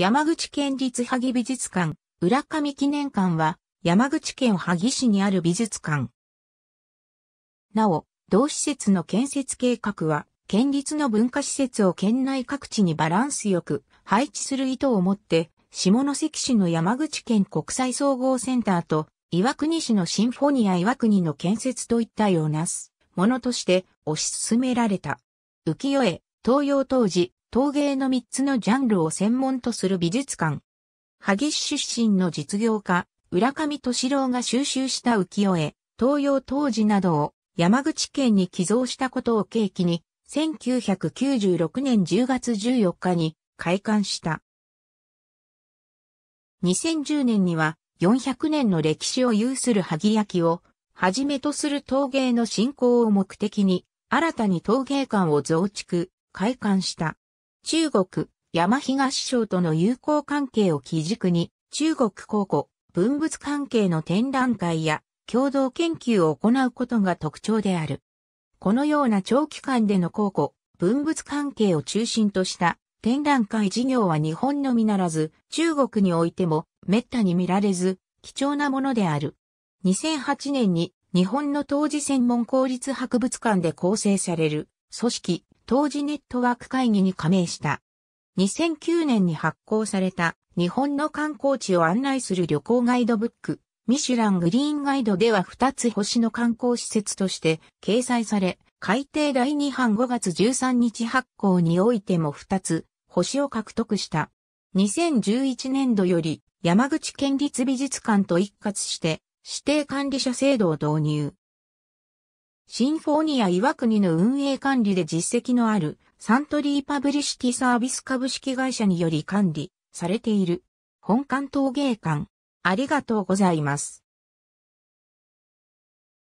山口県立萩美術館、浦上記念館は、山口県萩市にある美術館。なお、同施設の建設計画は、県立の文化施設を県内各地にバランスよく配置する意図を持って、下関市の山口県国際総合センターと、岩国市のシンフォニア岩国の建設といったようなす、ものとして推し進められた。浮世絵、東洋当時、陶芸の3つのジャンルを専門とする美術館。萩市出身の実業家、浦上敏郎が収集した浮世絵、東洋当時などを山口県に寄贈したことを契機に、1996年10月14日に開館した。2010年には400年の歴史を有する萩焼をはじめとする陶芸の振興を目的に新たに陶芸館を増築、開館した。中国、山東省との友好関係を基軸に、中国考古、文物関係の展覧会や共同研究を行うことが特徴である。このような長期間での考古、文物関係を中心とした展覧会事業は日本のみならず、中国においても滅多に見られず、貴重なものである。2008年に日本の当時専門公立博物館で構成される組織当時ネットワーク会議に加盟した。2009年に発行された日本の観光地を案内する旅行ガイドブック、ミシュラングリーンガイドでは2つ星の観光施設として掲載され、改定第2版5月13日発行においても2つ星を獲得した。2011年度より山口県立美術館と一括して指定管理者制度を導入。シンフォニア岩国の運営管理で実績のあるサントリーパブリシティサービス株式会社により管理されている本館陶芸館。ありがとうございます。